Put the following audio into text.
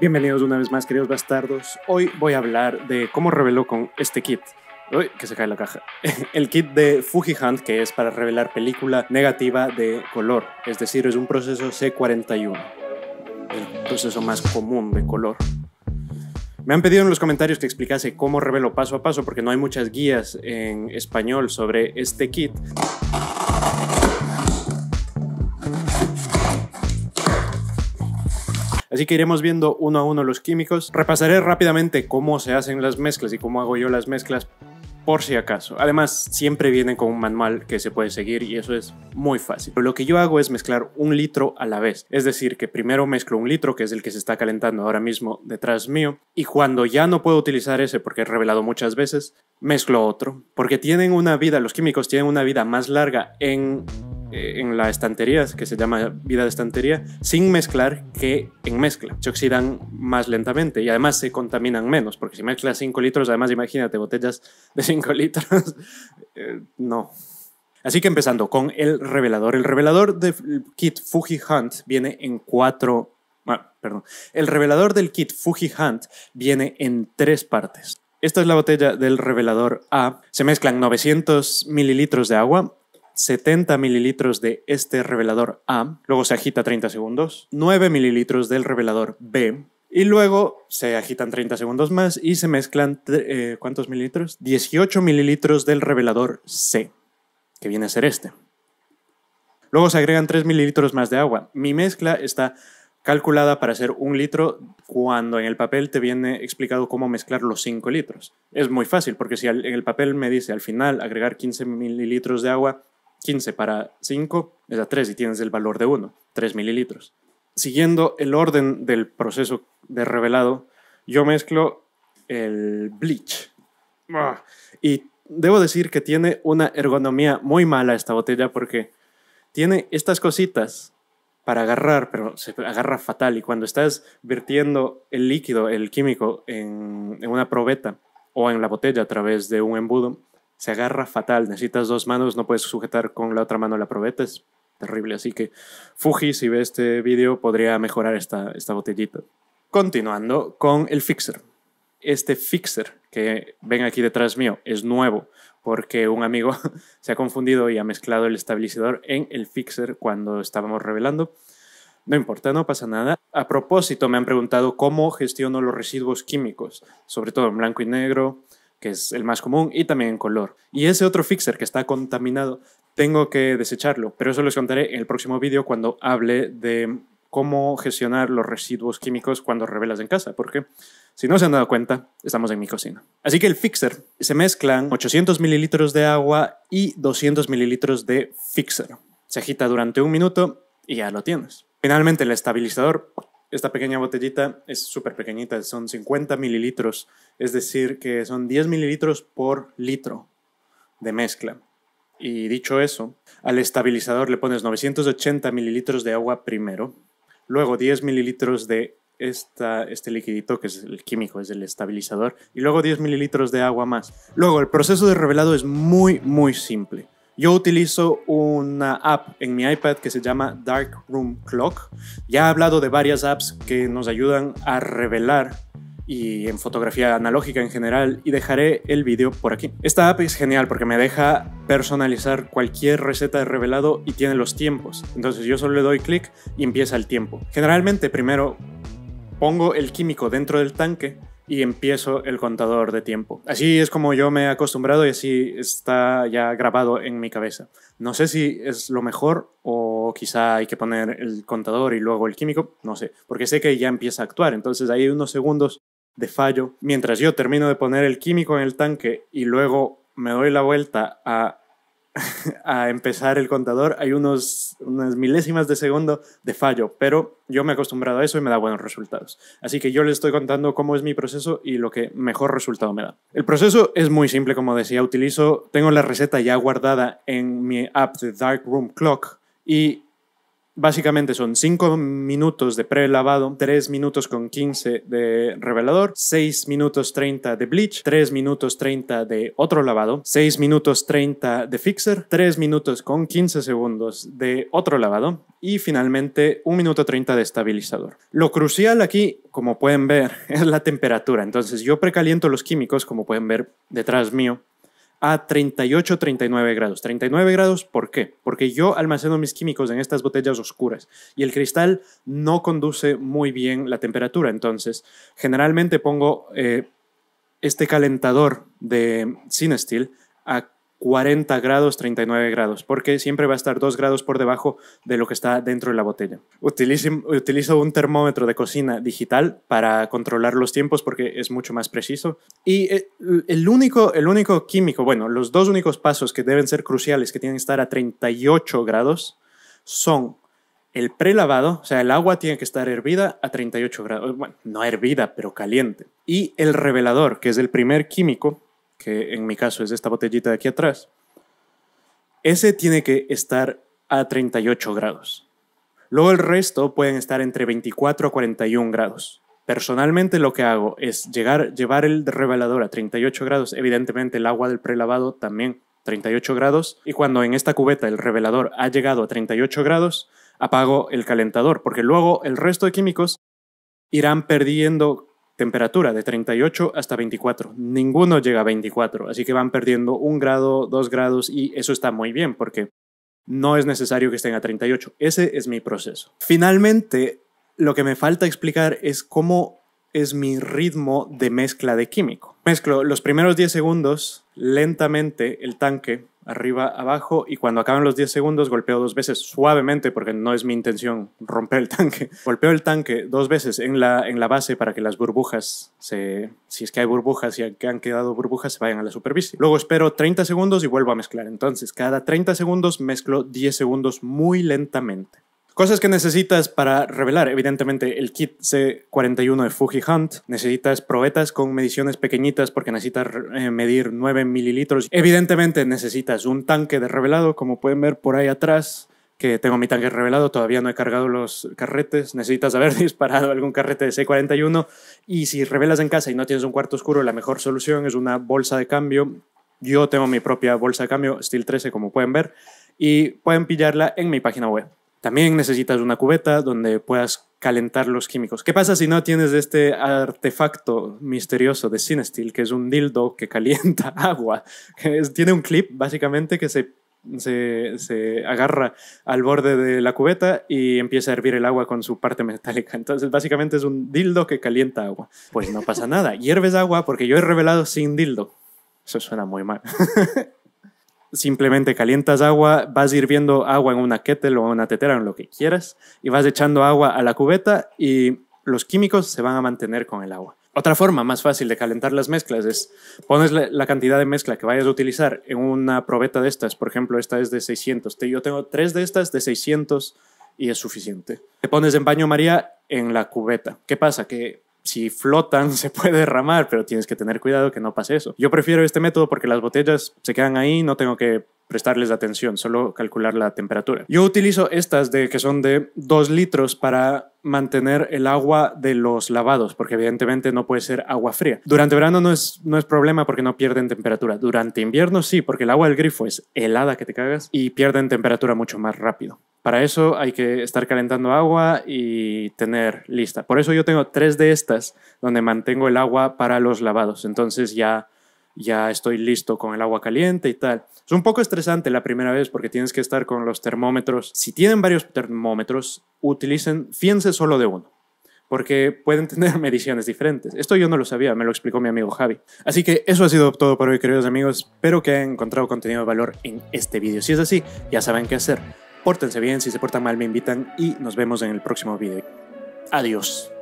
Bienvenidos una vez más, queridos bastardos. Hoy voy a hablar de cómo reveló con este kit. Uy, que se cae la caja. El kit de Fuji Hunt, que es para revelar película negativa de color, es decir, es un proceso C41, el proceso más común de color. Me han pedido en los comentarios que explicase cómo revelo paso a paso, porque no hay muchas guías en español sobre este kit. Así que iremos viendo uno a uno los químicos. Repasaré rápidamente cómo se hacen las mezclas y cómo hago yo las mezclas por si acaso. Además, siempre vienen con un manual que se puede seguir y eso es muy fácil. Pero lo que yo hago es mezclar un litro a la vez. Es decir, que primero mezclo un litro, que es el que se está calentando ahora mismo detrás mío, y cuando ya no puedo utilizar ese, porque he revelado muchas veces, mezclo otro. Porque tienen una vida, los químicos tienen una vida más larga en eh, en la estantería, que se llama vida de estantería, sin mezclar que en mezcla. Se oxidan más lentamente y además se contaminan menos, porque si mezclas 5 litros, además imagínate botellas de 5 litros, eh, no. Así que empezando con el revelador. El revelador del kit Fuji Hunt viene en cuatro... Ah, perdón. El revelador del kit Fuji Hunt viene en tres partes. Esta es la botella del revelador A. Se mezclan 900 mililitros de agua, 70 mililitros de este revelador A, luego se agita 30 segundos, 9 mililitros del revelador B, y luego se agitan 30 segundos más y se mezclan, eh, ¿cuántos mililitros? 18 mililitros del revelador C, que viene a ser este. Luego se agregan 3 mililitros más de agua. Mi mezcla está calculada para hacer un litro cuando en el papel te viene explicado cómo mezclar los 5 litros. Es muy fácil porque si en el papel me dice al final agregar 15 mililitros de agua, 15 para 5 es a 3 y tienes el valor de 1, 3 mililitros. Siguiendo el orden del proceso de revelado, yo mezclo el bleach. Ah. Y debo decir que tiene una ergonomía muy mala esta botella porque tiene estas cositas para agarrar, pero se agarra fatal. Y cuando estás vertiendo el líquido, el químico, en, en una probeta o en la botella a través de un embudo, se agarra fatal. Necesitas dos manos, no puedes sujetar con la otra mano la probeta, es terrible. Así que Fuji, si ve este vídeo, podría mejorar esta, esta botellita. Continuando con el fixer. Este fixer que ven aquí detrás mío es nuevo porque un amigo se ha confundido y ha mezclado el estabilizador en el fixer cuando estábamos revelando. No importa, no pasa nada. A propósito, me han preguntado cómo gestiono los residuos químicos, sobre todo en blanco y negro, que es el más común, y también en color. Y ese otro fixer que está contaminado, tengo que desecharlo, pero eso les contaré en el próximo vídeo cuando hable de cómo gestionar los residuos químicos cuando revelas en casa, porque si no se han dado cuenta, estamos en mi cocina. Así que el fixer se mezclan 800 mililitros de agua y 200 mililitros de fixer. Se agita durante un minuto y ya lo tienes. Finalmente el estabilizador esta pequeña botellita es súper pequeñita, son 50 mililitros, es decir, que son 10 mililitros por litro de mezcla. Y dicho eso, al estabilizador le pones 980 mililitros de agua primero, luego 10 mililitros de este liquidito que es el químico, es el estabilizador, y luego 10 mililitros de agua más. Luego, el proceso de revelado es muy, muy simple. Yo utilizo una app en mi iPad que se llama Darkroom Clock. Ya he hablado de varias apps que nos ayudan a revelar y en fotografía analógica en general y dejaré el vídeo por aquí. Esta app es genial porque me deja personalizar cualquier receta de revelado y tiene los tiempos. Entonces yo solo le doy clic y empieza el tiempo. Generalmente primero pongo el químico dentro del tanque y empiezo el contador de tiempo. Así es como yo me he acostumbrado y así está ya grabado en mi cabeza. No sé si es lo mejor o quizá hay que poner el contador y luego el químico, no sé, porque sé que ya empieza a actuar, entonces hay unos segundos de fallo mientras yo termino de poner el químico en el tanque y luego me doy la vuelta a a empezar el contador hay unos, unas milésimas de segundo de fallo, pero yo me he acostumbrado a eso y me da buenos resultados. Así que yo les estoy contando cómo es mi proceso y lo que mejor resultado me da. El proceso es muy simple, como decía, utilizo, tengo la receta ya guardada en mi app The Dark Room Clock y Básicamente son 5 minutos de pre-lavado, 3 minutos con 15 de revelador, 6 minutos 30 de bleach, 3 minutos 30 de otro lavado, 6 minutos 30 de fixer, 3 minutos con 15 segundos de otro lavado y finalmente 1 minuto 30 de estabilizador. Lo crucial aquí, como pueden ver, es la temperatura. Entonces yo precaliento los químicos, como pueden ver detrás mío, a 38, 39 grados. 39 grados, ¿por qué? Porque yo almaceno mis químicos en estas botellas oscuras y el cristal no conduce muy bien la temperatura. Entonces, generalmente pongo eh, este calentador de sinestil a 40 grados, 39 grados, porque siempre va a estar 2 grados por debajo de lo que está dentro de la botella. Utilizo, utilizo, un termómetro de cocina digital para controlar los tiempos porque es mucho más preciso. Y eh, el único, el único químico, bueno, los dos únicos pasos que deben ser cruciales, que tienen que estar a 38 grados, son el prelavado, o sea, el agua tiene que estar hervida a 38 grados, bueno, no hervida, pero caliente. Y el revelador, que es el primer químico, que en mi caso es esta botellita de aquí atrás, ese tiene que estar a 38 grados. Luego el resto pueden estar entre 24 a 41 grados. Personalmente lo que hago es llegar, llevar el revelador a 38 grados, evidentemente el agua del prelavado también 38 grados, y cuando en esta cubeta el revelador ha llegado a 38 grados, apago el calentador, porque luego el resto de químicos irán perdiendo Temperatura de 38 hasta 24. Ninguno llega a 24, así que van perdiendo un grado, dos grados y eso está muy bien porque no es necesario que estén a 38. Ese es mi proceso. Finalmente, lo que me falta explicar es cómo es mi ritmo de mezcla de químico. Mezclo los primeros 10 segundos lentamente el tanque arriba, abajo, y cuando acaban los 10 segundos golpeo dos veces suavemente, porque no es mi intención romper el tanque. Golpeo el tanque dos veces en la, en la base para que las burbujas, se, si es que hay burbujas y que han quedado burbujas, se vayan a la superficie. Luego espero 30 segundos y vuelvo a mezclar. Entonces, cada 30 segundos mezclo 10 segundos muy lentamente. Cosas que necesitas para revelar, evidentemente, el kit C41 de Fuji Hunt. Necesitas probetas con mediciones pequeñitas porque necesitas eh, medir 9 mililitros. Evidentemente necesitas un tanque de revelado, como pueden ver por ahí atrás, que tengo mi tanque revelado, todavía no he cargado los carretes. Necesitas haber disparado algún carrete de C41. Y si revelas en casa y no tienes un cuarto oscuro, la mejor solución es una bolsa de cambio. Yo tengo mi propia bolsa de cambio, Steel 13, como pueden ver, y pueden pillarla en mi página web. También necesitas una cubeta donde puedas calentar los químicos. ¿Qué pasa si no tienes este artefacto misterioso de Sinestil, que es un dildo que calienta agua? tiene un clip básicamente que se, se, se, agarra al borde de la cubeta y empieza a hervir el agua con su parte metálica. Entonces básicamente es un dildo que calienta agua. Pues no pasa nada. Hierves agua porque yo he revelado sin dildo. Eso suena muy mal. simplemente calientas agua, vas hirviendo agua en una kettle o en una tetera, en lo que quieras, y vas echando agua a la cubeta y los químicos se van a mantener con el agua. Otra forma más fácil de calentar las mezclas es pones la, cantidad de mezcla que vayas a utilizar en una probeta de estas, por ejemplo, esta es de 600, yo tengo tres de estas de 600 y es suficiente. Te pones en baño María en la cubeta. ¿Qué pasa? Que si flotan se puede derramar, pero tienes que tener cuidado que no pase eso. Yo prefiero este método porque las botellas se quedan ahí, no tengo que prestarles atención, solo calcular la temperatura. Yo utilizo estas de que son de 2 litros para mantener el agua de los lavados, porque evidentemente no puede ser agua fría. Durante verano no es, no es problema porque no pierden temperatura. Durante invierno sí, porque el agua del grifo es helada que te cagas y pierden temperatura mucho más rápido. Para eso hay que estar calentando agua y tener lista. Por eso yo tengo tres de estas donde mantengo el agua para los lavados. Entonces ya ya estoy listo con el agua caliente y tal. Es un poco estresante la primera vez porque tienes que estar con los termómetros. Si tienen varios termómetros, utilicen, fíjense solo de uno, porque pueden tener mediciones diferentes. Esto yo no lo sabía, me lo explicó mi amigo Javi. Así que eso ha sido todo por hoy, queridos amigos. Espero que hayan encontrado contenido de valor en este vídeo. Si es así, ya saben qué hacer. Pórtense bien, si se portan mal me invitan y nos vemos en el próximo vídeo. Adiós.